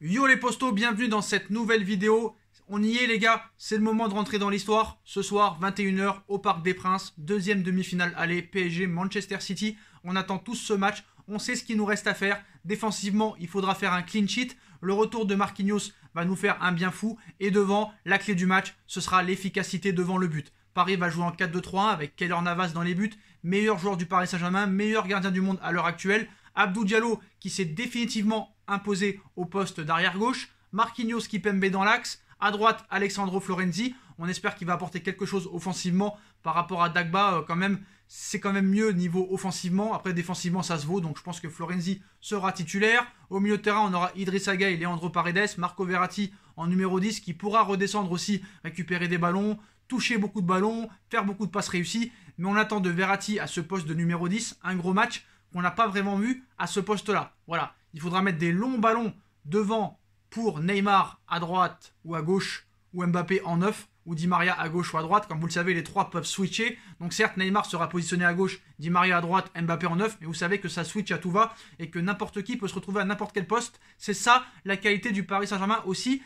Yo les postos, bienvenue dans cette nouvelle vidéo. On y est les gars, c'est le moment de rentrer dans l'histoire. Ce soir, 21h, au Parc des Princes, deuxième demi-finale aller PSG Manchester City. On attend tous ce match, on sait ce qu'il nous reste à faire. Défensivement, il faudra faire un clean sheet. Le retour de Marquinhos va nous faire un bien fou. Et devant, la clé du match, ce sera l'efficacité devant le but. Paris va jouer en 4 2 3 avec Keller Navas dans les buts, meilleur joueur du Paris Saint-Germain, meilleur gardien du monde à l'heure actuelle. Abdou Diallo qui s'est définitivement imposé au poste d'arrière-gauche. Marquinhos qui pembe dans l'axe. À droite, Alexandro Florenzi. On espère qu'il va apporter quelque chose offensivement par rapport à Dagba. Euh, quand même, c'est quand même mieux niveau offensivement. Après, défensivement, ça se vaut. Donc, je pense que Florenzi sera titulaire. Au milieu de terrain, on aura Idriss Agaï, Leandro Paredes. Marco Verratti en numéro 10 qui pourra redescendre aussi, récupérer des ballons, toucher beaucoup de ballons, faire beaucoup de passes réussies. Mais on attend de Verratti à ce poste de numéro 10 un gros match qu'on n'a pas vraiment vu à ce poste-là. Voilà. Il faudra mettre des longs ballons devant pour Neymar à droite ou à gauche, ou Mbappé en 9, ou Di Maria à gauche ou à droite. Comme vous le savez, les trois peuvent switcher. Donc certes, Neymar sera positionné à gauche, Di Maria à droite, Mbappé en 9, mais vous savez que ça switch à tout va et que n'importe qui peut se retrouver à n'importe quel poste. C'est ça la qualité du Paris Saint-Germain aussi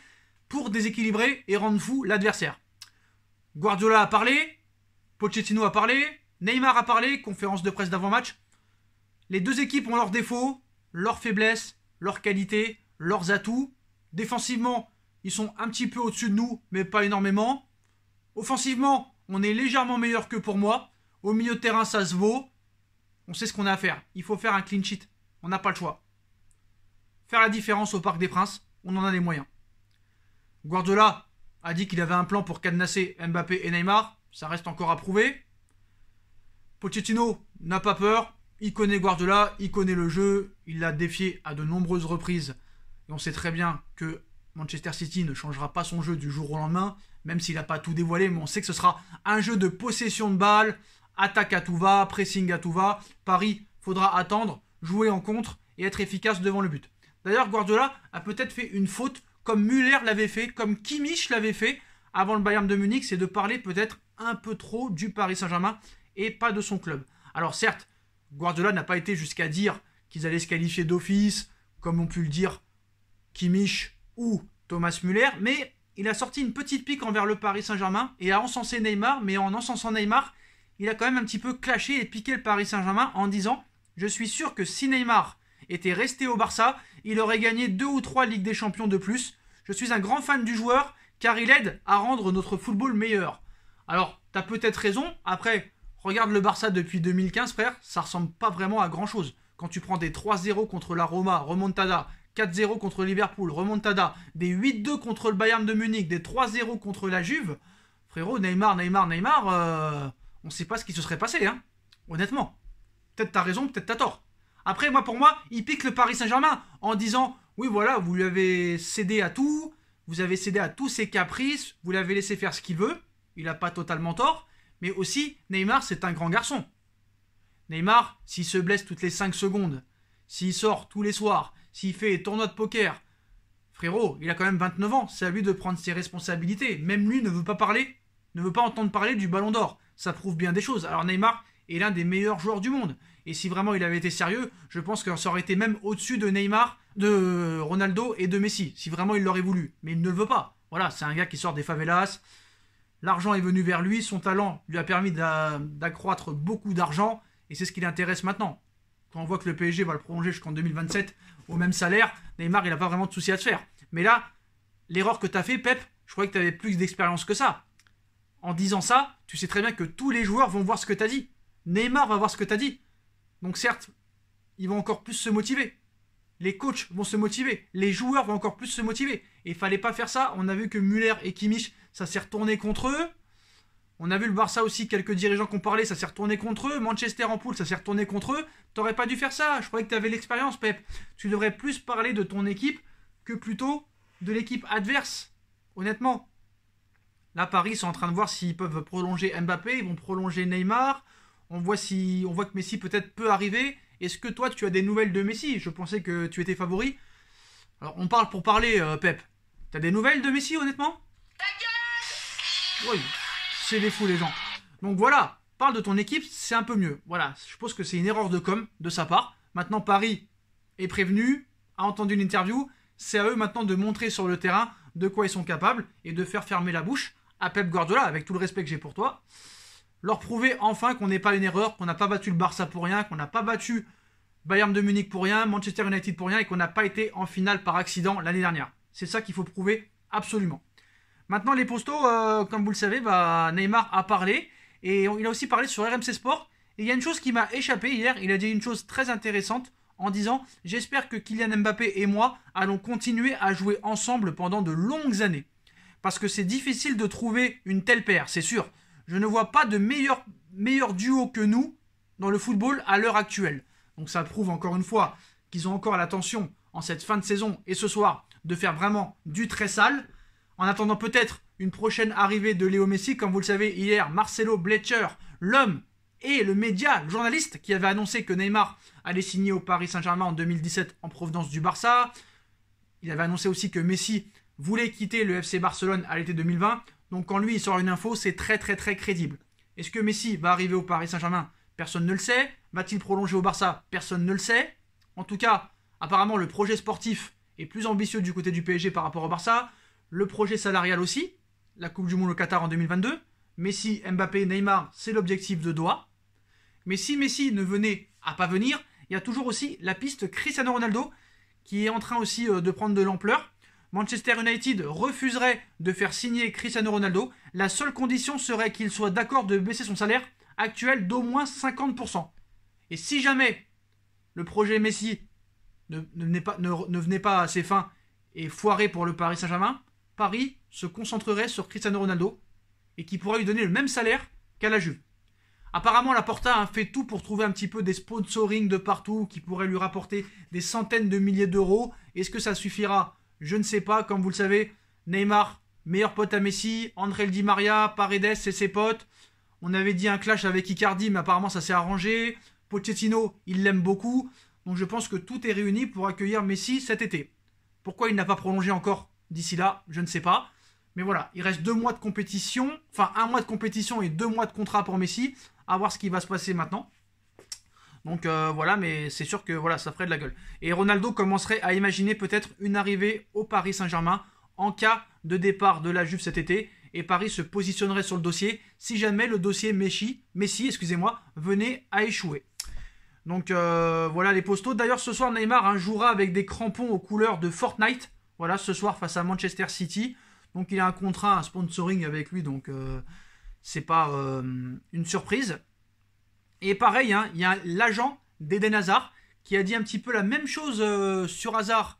pour déséquilibrer et rendre fou l'adversaire. Guardiola a parlé, Pochettino a parlé, Neymar a parlé, conférence de presse d'avant-match. Les deux équipes ont leurs défauts, leurs faiblesses, leurs qualités, leurs atouts. Défensivement, ils sont un petit peu au-dessus de nous, mais pas énormément. Offensivement, on est légèrement meilleur que pour moi. Au milieu de terrain, ça se vaut. On sait ce qu'on a à faire. Il faut faire un clean sheet. On n'a pas le choix. Faire la différence au Parc des Princes, on en a les moyens. Guardiola a dit qu'il avait un plan pour cadenasser Mbappé et Neymar. Ça reste encore à prouver. Pochettino n'a pas peur. Il connaît Guardiola, il connaît le jeu, il l'a défié à de nombreuses reprises. Et on sait très bien que Manchester City ne changera pas son jeu du jour au lendemain, même s'il n'a pas tout dévoilé, mais on sait que ce sera un jeu de possession de balles, attaque à tout va, pressing à tout va. Paris faudra attendre, jouer en contre et être efficace devant le but. D'ailleurs, Guardiola a peut-être fait une faute comme Müller l'avait fait, comme Kimmich l'avait fait avant le Bayern de Munich, c'est de parler peut-être un peu trop du Paris Saint-Germain et pas de son club. Alors certes, Guardiola n'a pas été jusqu'à dire qu'ils allaient se qualifier d'office, comme ont pu le dire Kimmich ou Thomas Muller, mais il a sorti une petite pique envers le Paris Saint-Germain et a encensé Neymar, mais en encensant Neymar, il a quand même un petit peu clashé et piqué le Paris Saint-Germain en disant Je suis sûr que si Neymar était resté au Barça, il aurait gagné deux ou trois Ligues des Champions de plus. Je suis un grand fan du joueur car il aide à rendre notre football meilleur. Alors, t'as peut-être raison, après, Regarde le Barça depuis 2015, frère, ça ressemble pas vraiment à grand chose. Quand tu prends des 3-0 contre la Roma, remontada, 4-0 contre Liverpool, remontada, des 8-2 contre le Bayern de Munich, des 3-0 contre la Juve, frérot, Neymar, Neymar, Neymar, euh, on sait pas ce qui se serait passé, hein, honnêtement. Peut-être t'as raison, peut-être t'as tort. Après, moi, pour moi, il pique le Paris Saint-Germain en disant Oui, voilà, vous lui avez cédé à tout, vous avez cédé à tous ses caprices, vous l'avez laissé faire ce qu'il veut. Il n'a pas totalement tort mais aussi Neymar, c'est un grand garçon. Neymar, s'il se blesse toutes les 5 secondes, s'il sort tous les soirs, s'il fait tournoi de poker, frérot, il a quand même 29 ans, c'est à lui de prendre ses responsabilités. Même lui ne veut pas parler, ne veut pas entendre parler du ballon d'or. Ça prouve bien des choses. Alors Neymar est l'un des meilleurs joueurs du monde. Et si vraiment il avait été sérieux, je pense que ça été même au-dessus de Neymar, de Ronaldo et de Messi, si vraiment il l'aurait voulu. Mais il ne le veut pas. Voilà, c'est un gars qui sort des favelas, L'argent est venu vers lui, son talent lui a permis d'accroître beaucoup d'argent, et c'est ce qui l'intéresse maintenant. Quand on voit que le PSG va le prolonger jusqu'en 2027 au même salaire, Neymar, il n'a pas vraiment de souci à se faire. Mais là, l'erreur que tu as fait, Pep, je croyais que tu avais plus d'expérience que ça. En disant ça, tu sais très bien que tous les joueurs vont voir ce que tu as dit. Neymar va voir ce que tu as dit. Donc certes, il va encore plus se motiver les coachs vont se motiver, les joueurs vont encore plus se motiver. Et il fallait pas faire ça. On a vu que Muller et Kimmich, ça s'est retourné contre eux. On a vu le Barça aussi, quelques dirigeants qui ont parlé, ça s'est retourné contre eux. Manchester en poule, ça s'est retourné contre eux. T'aurais pas dû faire ça. Je croyais que tu avais l'expérience, Pep. Tu devrais plus parler de ton équipe que plutôt de l'équipe adverse. Honnêtement. Là, Paris sont en train de voir s'ils peuvent prolonger Mbappé, ils vont prolonger Neymar. On voit, si, on voit que Messi peut-être peut arriver. Est-ce que toi, tu as des nouvelles de Messi Je pensais que tu étais favori. Alors, on parle pour parler, Pep. Euh, Pep. T'as des nouvelles de Messi, honnêtement Oui, c'est des fous, les gens. Donc voilà, parle de ton équipe, c'est un peu mieux. Voilà, je pense que c'est une erreur de com de sa part. Maintenant, Paris est prévenu, a entendu une interview. C'est à eux maintenant de montrer sur le terrain de quoi ils sont capables et de faire fermer la bouche à Pep Guardiola, avec tout le respect que j'ai pour toi leur prouver enfin qu'on n'est pas une erreur, qu'on n'a pas battu le Barça pour rien, qu'on n'a pas battu Bayern de Munich pour rien, Manchester United pour rien et qu'on n'a pas été en finale par accident l'année dernière. C'est ça qu'il faut prouver absolument. Maintenant, les postos, euh, comme vous le savez, bah, Neymar a parlé et il a aussi parlé sur RMC Sport. Et il y a une chose qui m'a échappé hier, il a dit une chose très intéressante en disant J'espère que Kylian Mbappé et moi allons continuer à jouer ensemble pendant de longues années. Parce que c'est difficile de trouver une telle paire, c'est sûr. Je ne vois pas de meilleur, duo que nous dans le football à l'heure actuelle. Donc ça prouve encore une fois qu'ils ont encore l'attention en cette fin de saison et ce soir de faire vraiment du très sale. En attendant peut-être une prochaine arrivée de Léo Messi, comme vous le savez hier, Marcelo Bletcher, l'homme et le média, le journaliste qui avait annoncé que Neymar allait signer au Paris Saint-Germain en 2017 en provenance du Barça. Il avait annoncé aussi que Messi voulait quitter le FC Barcelone à l'été 2020. Donc quand lui il sort une info, c'est très très très crédible. Est-ce que Messi va arriver au Paris Saint-Germain Personne ne le sait. Va-t-il prolonger au Barça Personne ne le sait. En tout cas, apparemment le projet sportif est plus ambitieux du côté du PSG par rapport au Barça. Le projet salarial aussi. La Coupe du Monde au Qatar en 2022. Messi, Mbappé, Neymar, c'est l'objectif de Doha. Mais si Messi ne venait à pas venir, il y a toujours aussi la piste Cristiano Ronaldo qui est en train aussi euh, de prendre de l'ampleur. Manchester United refuserait de faire signer Cristiano Ronaldo. La seule condition serait qu'il soit d'accord de baisser son salaire actuel d'au moins 50%. Et si jamais le projet Messi ne, venait, pas, venait pas à ses fins et foiré pour le Paris Saint-Germain, Paris se concentrerait sur Cristiano Ronaldo et qui pourrait lui donner le même salaire qu'à la Juve. Apparemment, la Porta a hein, fait tout pour trouver un petit peu des sponsoring de partout qui pourraient lui rapporter des centaines de milliers d'euros. Est-ce que ça suffira je ne sais pas, comme vous le savez, Neymar, meilleur pote à Messi, André Di Maria, Paredes, c'est ses potes. On avait dit un clash avec Icardi, mais apparemment ça s'est arrangé. Pochettino, il l'aime beaucoup. Donc je pense que tout est réuni pour accueillir Messi cet été. Pourquoi il n'a pas prolongé encore d'ici là, je ne sais pas. Mais voilà, il reste deux mois de compétition, enfin un mois de compétition et deux mois de contrat pour Messi. À voir ce qui va se passer maintenant. Donc euh, voilà, mais c'est sûr que voilà, ça ferait de la gueule. Et Ronaldo commencerait à imaginer peut-être une arrivée au Paris Saint-Germain en cas de départ de la Juve cet été. Et Paris se positionnerait sur le dossier si jamais le dossier Messi, Messi excusez-moi, venait à échouer. Donc euh, voilà les postaux. D'ailleurs ce soir Neymar hein, jouera avec des crampons aux couleurs de Fortnite. Voilà ce soir face à Manchester City. Donc il a un contrat, un sponsoring avec lui, donc euh, c'est pas une surprise. Et pareil, hein, il y a l'agent d'Eden Hazard qui a dit un petit peu la même chose euh, sur Hazard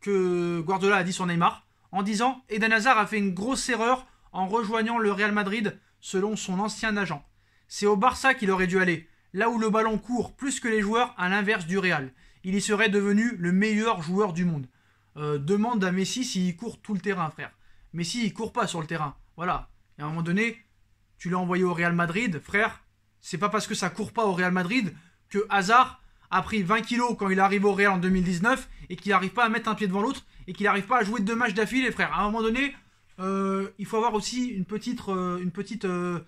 que Guardiola a dit sur Neymar, en disant Eden Hazard a fait une grosse erreur en rejoignant le Real Madrid selon son ancien agent. C'est au Barça qu'il aurait dû aller, là où le ballon court plus que les joueurs à l'inverse du Real. Il y serait devenu le meilleur joueur du monde. Euh, demande à Messi s'il court tout le terrain, frère. Messi, il court pas sur le terrain. Voilà. Et à un moment donné, tu l'as envoyé au Real Madrid, frère. C'est pas parce que ça court pas au Real Madrid que Hazard a pris 20 kilos quand il arrive au Real en 2019 et qu'il n'arrive pas à mettre un pied devant l'autre et qu'il n'arrive pas à jouer deux matchs d'affilée, frère. À un moment donné, euh, il faut avoir aussi une petite, euh, une petite euh,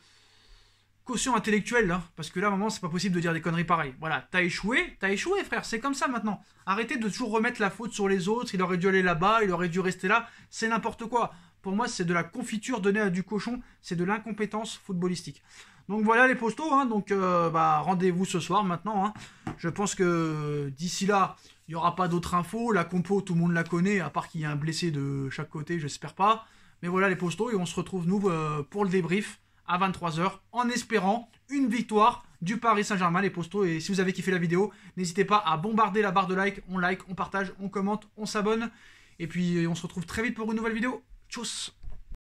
caution intellectuelle, hein, parce que là, à un moment, c'est pas possible de dire des conneries pareilles. Voilà, t'as échoué, t'as échoué, frère. C'est comme ça maintenant. Arrêtez de toujours remettre la faute sur les autres. Il aurait dû aller là-bas, il aurait dû rester là. C'est n'importe quoi. Pour moi, c'est de la confiture donnée à du cochon, c'est de l'incompétence footballistique. Donc voilà les postos, hein. donc euh, bah, rendez-vous ce soir maintenant. Hein. Je pense que d'ici là, il n'y aura pas d'autres infos. La compo, tout le monde la connaît, à part qu'il y a un blessé de chaque côté, j'espère pas. Mais voilà les postos, et on se retrouve nous euh, pour le débrief à 23h, en espérant une victoire du Paris Saint-Germain, les postos. Et si vous avez kiffé la vidéo, n'hésitez pas à bombarder la barre de like. On like, on partage, on commente, on s'abonne. Et puis on se retrouve très vite pour une nouvelle vidéo. 就是。